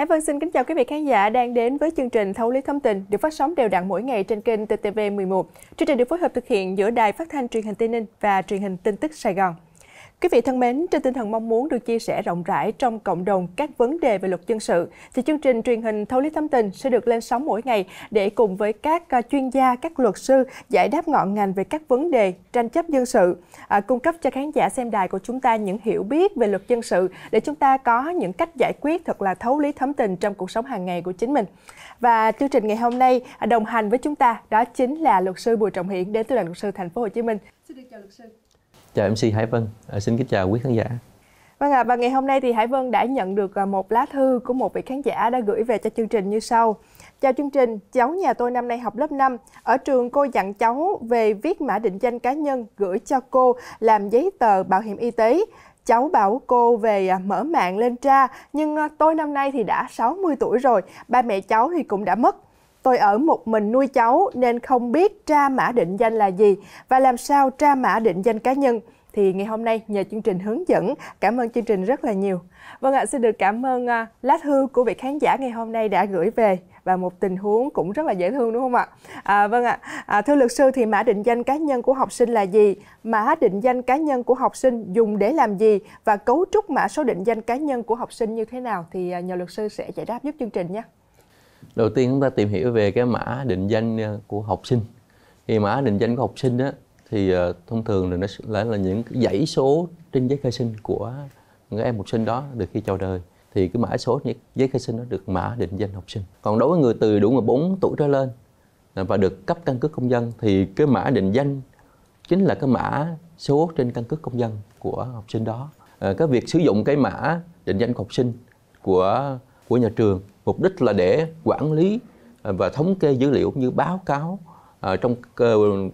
Hải Vân xin kính chào quý vị khán giả đang đến với chương trình Thấu lý thông tin được phát sóng đều đặn mỗi ngày trên kênh TTV 11. Chương trình được phối hợp thực hiện giữa Đài Phát thanh Truyền hình Tây Ninh và Truyền hình Tin tức Sài Gòn. Quý vị thân mến, trên tinh thần mong muốn được chia sẻ rộng rãi trong cộng đồng các vấn đề về luật dân sự, thì chương trình truyền hình Thấu lý thâm tình sẽ được lên sóng mỗi ngày để cùng với các à, chuyên gia, các luật sư giải đáp ngọn ngành về các vấn đề tranh chấp dân sự, à, cung cấp cho khán giả xem đài của chúng ta những hiểu biết về luật dân sự để chúng ta có những cách giải quyết thật là thấu lý thấm tình trong cuộc sống hàng ngày của chính mình. Và chương trình ngày hôm nay à, đồng hành với chúng ta đó chính là luật sư Bùi Trọng Hiển đến từ đoàn luật sư Thành phố Hồ Chí Minh. Xin được chào luật sư. Chào MC Hải Vân, à, xin kính chào quý khán giả. Vâng ạ, à, và ngày hôm nay thì Hải Vân đã nhận được à, một lá thư của một vị khán giả đã gửi về cho chương trình như sau. Chào chương trình, cháu nhà tôi năm nay học lớp 5. Ở trường cô dặn cháu về viết mã định danh cá nhân gửi cho cô làm giấy tờ bảo hiểm y tế. Cháu bảo cô về à, mở mạng lên tra, nhưng à, tôi năm nay thì đã 60 tuổi rồi, ba mẹ cháu thì cũng đã mất Tôi ở một mình nuôi cháu nên không biết tra mã định danh là gì và làm sao tra mã định danh cá nhân thì ngày hôm nay nhờ chương trình hướng dẫn cảm ơn chương trình rất là nhiều vâng ạ xin được cảm ơn à, lá thư của vị khán giả ngày hôm nay đã gửi về và một tình huống cũng rất là dễ thương đúng không ạ à, vâng ạ à, thưa luật sư thì mã định danh cá nhân của học sinh là gì mã định danh cá nhân của học sinh dùng để làm gì và cấu trúc mã số định danh cá nhân của học sinh như thế nào thì à, nhờ luật sư sẽ giải đáp giúp chương trình nhé đầu tiên chúng ta tìm hiểu về cái mã định danh ờ, của học sinh thì mã định danh của học sinh á thì ờ, thông thường là nó lại là những dãy số trên giấy khai sinh của người em học sinh đó từ khi chào đời thì cái mã số những giấy khai sinh nó được mã định danh học sinh còn đối với người từ đủ 14 tuổi trở lên ờ, và được cấp căn cước công dân thì cái mã định danh chính là cái mã số trên căn cước công dân của học sinh đó à, cái việc sử dụng cái mã định danh của học sinh của của nhà trường mục đích là để quản lý à, và thống kê dữ liệu như báo cáo à, trong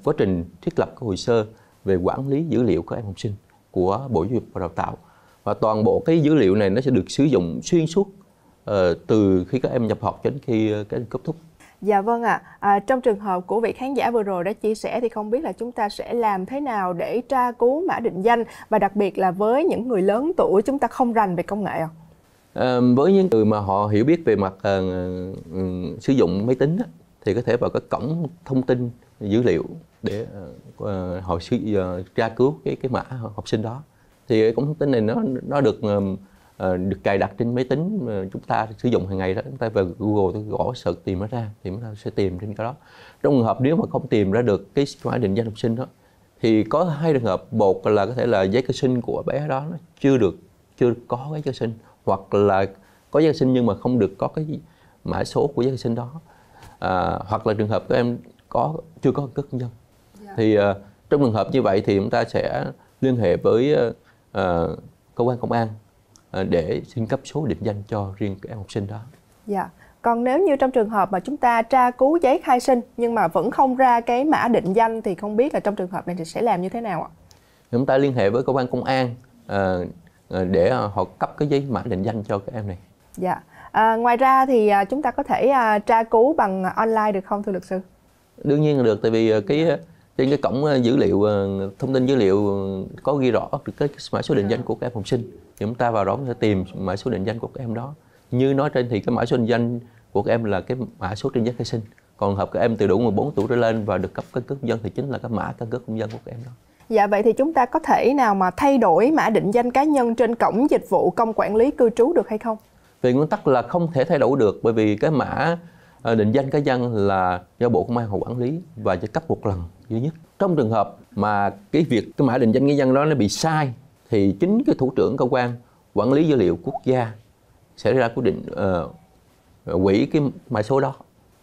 quá trình thiết lập hồ sơ về quản lý dữ liệu của em học sinh của Bộ Giáo dục và Đào tạo và toàn bộ cái dữ liệu này nó sẽ được sử dụng xuyên suốt ờ, từ khi các em nhập học đến khi ờ, các em kết thúc. Dạ vâng ạ. À. à, trong trường hợp của vị khán giả vừa rồi đã chia sẻ thì không biết là chúng ta sẽ làm thế nào để tra cứu mã định danh và đặc biệt là với những người lớn tuổi chúng ta không rành về công nghệ không? với những người mà họ hiểu biết về mặt à, um, sử dụng máy tính thì có thể vào cái cổng thông tin dữ liệu để à, họ sử à, tra cứu cái cái mã học sinh đó thì cái cổng thông tin này nó nó được à, được cài đặt trên máy tính mà chúng ta sử dụng hàng ngày đó chúng ta vào Google tôi gõ search tìm nó ra thì chúng ta sẽ tìm trên cái đó trong trường hợp nếu mà không tìm ra được cái mã định danh học sinh đó thì có hai trường hợp một là có thể là giấy khai sinh của bé đó nó chưa được chưa có cái khai sinh hoặc là có giấy khai sinh nhưng mà không được có cái mã số của giấy khai sinh đó à, hoặc là trường hợp các em có chưa có căn cước công dân yeah. thì à, trong trường hợp như vậy thì chúng ta sẽ liên hệ với à, à, cơ quan công an à, để xin cấp số định danh cho riêng các em học sinh đó. Dạ. Yeah. Còn nếu như trong trường hợp mà chúng ta tra cứu giấy khai sinh nhưng mà vẫn không ra cái mã định danh thì không biết là trong trường hợp này thì sẽ làm như thế nào ạ? Chúng ta liên hệ với cơ quan công an à, Ờ, để ờ, họ cấp cái giấy mã định danh cho các em này dạ à, ngoài ra thì à, chúng ta có thể à, tra cứu bằng online được không thưa luật sư đương nhiên là được tại vì ờ, cái dạ. trên cái cổng dữ liệu thông tin dữ liệu có ghi rõ cái mã số định danh dạ. của các em học sinh thì chúng ta vào đó sẽ tìm mã số định danh của các em đó như nói trên thì cái mã số định danh của các em là cái mã số trên giấy khai sinh còn hợp các em từ đủ 14 tuổi trở lên và được cấp căn cước công dân thì chính là cái mã căn cước công dân của các em đó Dạ vậy thì chúng ta có thể nào mà thay đổi mã định danh cá nhân trên cổng dịch vụ công quản lý cư trú được hay không? Về nguyên tắc là không thể thay đổi được bởi vì cái mã ờ, định danh cá nhân là do Bộ Công an họ quản lý và chỉ cấp một lần duy nhất. Trong trường hợp mà cái việc cái mã định danh cá nhân đó nó bị sai thì chính cái thủ trưởng cơ quan quản lý dữ liệu quốc gia sẽ ra quyết định uh, hủy cái mã số đó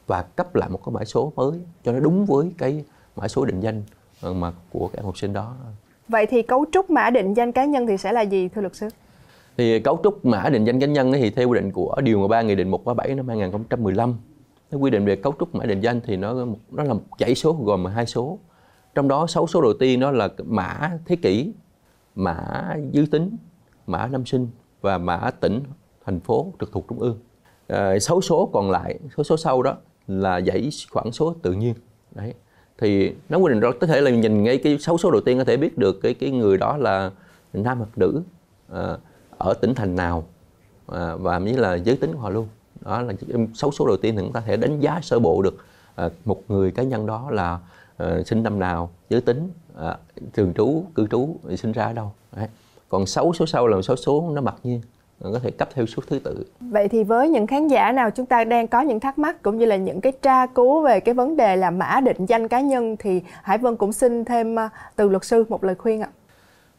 và cấp lại một cái mã số mới cho nó đúng với cái mã số định danh Ờ, mà của các học sinh đó vậy thì cấu trúc mã định danh cá nhân thì sẽ là gì thưa luật sư thì cấu trúc mã định danh cá nhân thì theo quy định của điều 13 nghị định 137 năm 2015 nó quy định về cấu trúc mã định danh thì nó nó là một dãy số gồm 12 số trong đó 6 số đầu tiên nó là mã thế kỷ mã giới tính mã năm sinh và mã tỉnh thành phố trực thuộc trung ương à, ờ, 6 số còn lại số số sau đó là dãy khoảng số tự nhiên đấy thì nó quy định rõ có thể là nhìn ngay cái xấu số đầu tiên có thể biết được cái cái người đó là nam hoặc nữ à, ở tỉnh thành nào à, và mới là giới tính của họ luôn đó là xấu số đầu tiên chúng ta thể đánh giá sơ bộ được à, một người cá nhân đó là à, sinh năm nào giới tính à, thường trú cư trú sinh ra ở đâu Đấy. còn xấu số sau là xấu số nó mặc nhiên có thể cấp theo số thứ tự. Vậy thì với những khán giả nào chúng ta đang có những thắc mắc cũng như là những cái tra cứu về cái vấn đề là mã định danh cá nhân thì Hải Vân cũng xin thêm ờ, từ luật sư một lời khuyên ạ.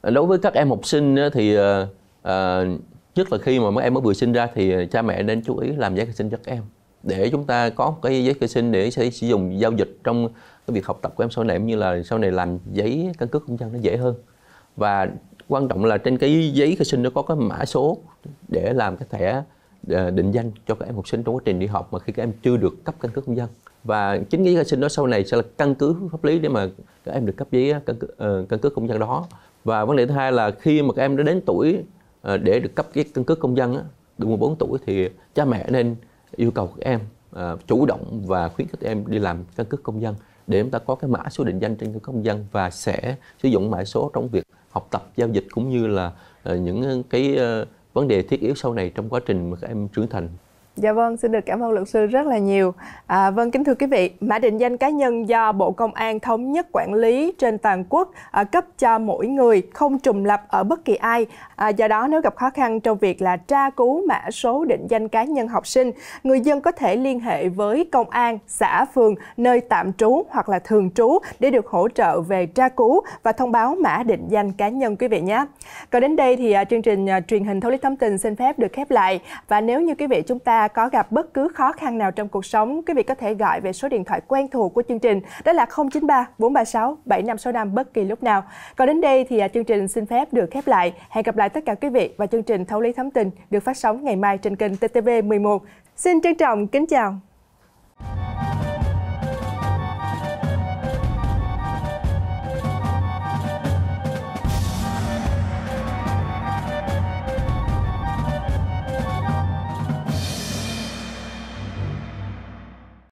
À, đối với các em học sinh thì ờ, ờ, nhất là khi mà mấy em mới vừa sinh ra thì cha mẹ nên chú ý làm giấy khai sinh cho các em để chúng ta có một cái giấy khai sinh để sẽ sử dụng giao dịch trong cái việc học tập của em sau này cũng như là sau này làm giấy căn cước công dân nó dễ hơn và quan trọng là trên cái giấy khai sinh nó có cái mã số để làm cái thẻ ờ, định danh cho các em học sinh trong quá trình đi học mà khi các em chưa được cấp căn cước công dân và chính giấy khai sinh đó sau này sẽ là căn cứ pháp lý để mà các em được cấp giấy ờ, căn cứ, ờ, căn cước công dân đó và vấn đề thứ hai là khi mà các em đã đến tuổi để được cấp giấy căn cước công dân đủ 14 tuổi thì cha mẹ nên yêu cầu các em chủ động và khuyến khích em đi làm căn cước công dân để chúng ta có cái mã số định danh trên căn cước công dân và sẽ sử dụng mã số trong việc học tập giao dịch cũng như là ờ, những cái ờ, vấn đề thiết yếu sau này trong quá trình mà các em trưởng thành Dạ vâng, xin được cảm ơn luật sư rất là nhiều. À, vâng, kính thưa quý vị, mã định danh cá nhân do Bộ Công an thống nhất quản lý trên toàn quốc à, cấp cho mỗi người, không trùng lập ở bất kỳ ai. À, do đó, nếu gặp khó khăn trong việc là tra cứu mã số định danh cá nhân học sinh, người dân có thể liên hệ với công an, xã, phường, nơi tạm trú hoặc là thường trú để được hỗ trợ về tra cứu và thông báo mã định danh cá nhân quý vị nhé. Còn đến đây thì à, chương trình à, truyền hình Thấu lý Thông tin xin phép được khép lại. Và nếu như quý vị chúng ta có gặp bất cứ khó khăn nào trong cuộc sống, quý vị có thể gọi về số điện thoại quen thuộc của chương trình, đó là 093 436 7565 bất kỳ lúc nào. Còn đến đây thì à, chương trình xin phép được khép lại. Hẹn gặp lại tất cả quý vị và chương trình Thấu lý Thấm tình được phát sóng ngày mai trên kênh TTV 11. Xin trân trọng kính chào.